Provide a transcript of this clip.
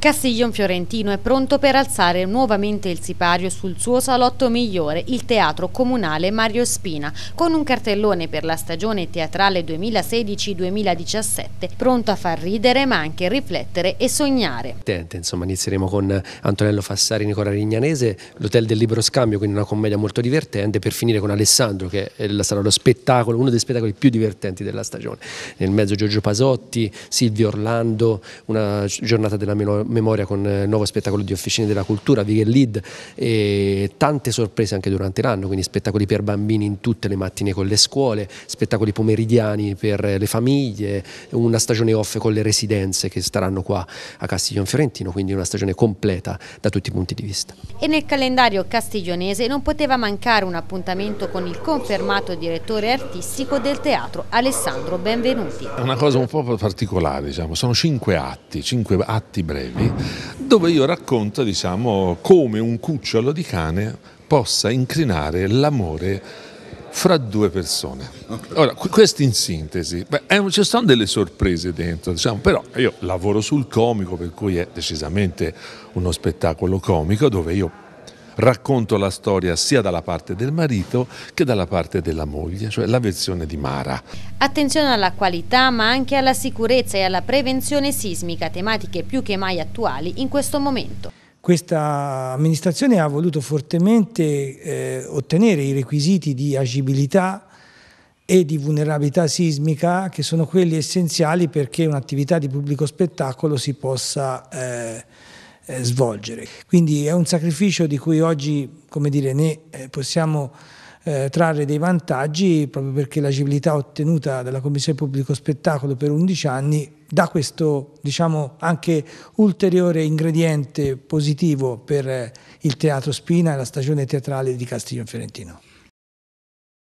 Castiglion Fiorentino è pronto per alzare nuovamente il sipario sul suo salotto migliore, il Teatro Comunale Mario Spina, con un cartellone per la stagione teatrale 2016-2017, pronto a far ridere ma anche riflettere e sognare. Insomma, inizieremo con Antonello Fassari, Nicola Rignanese, l'Hotel del Libro Scambio, quindi una commedia molto divertente, per finire con Alessandro, che sarà lo spettacolo, uno dei spettacoli più divertenti della stagione. Nel mezzo Giorgio Pasotti, Silvio Orlando, una giornata della meno memoria con il eh, nuovo spettacolo di Officine della Cultura, Vigel Lead e tante sorprese anche durante l'anno, quindi spettacoli per bambini in tutte le mattine con le scuole, spettacoli pomeridiani per le famiglie, una stagione off con le residenze che staranno qua a Castiglione Fiorentino, quindi una stagione completa da tutti i punti di vista. E nel calendario castiglionese non poteva mancare un appuntamento con il confermato direttore artistico del teatro Alessandro Benvenuti. È una cosa un po' particolare, diciamo. sono cinque atti, cinque atti brevi Cani, dove io racconto diciamo, come un cucciolo di cane possa incrinare l'amore fra due persone. Ora, questo in sintesi, beh, eh, ci sono delle sorprese dentro, diciamo, però io lavoro sul comico, per cui è decisamente uno spettacolo comico dove io racconto la storia sia dalla parte del marito che dalla parte della moglie, cioè la versione di Mara. Attenzione alla qualità ma anche alla sicurezza e alla prevenzione sismica, tematiche più che mai attuali in questo momento. Questa amministrazione ha voluto fortemente eh, ottenere i requisiti di agibilità e di vulnerabilità sismica che sono quelli essenziali perché un'attività di pubblico spettacolo si possa eh, eh, svolgere. Quindi è un sacrificio di cui oggi come dire, ne eh, possiamo eh, trarre dei vantaggi proprio perché l'agibilità ottenuta dalla Commissione Pubblico Spettacolo per 11 anni dà questo diciamo, anche ulteriore ingrediente positivo per eh, il Teatro Spina e la stagione teatrale di Castiglione Fiorentino.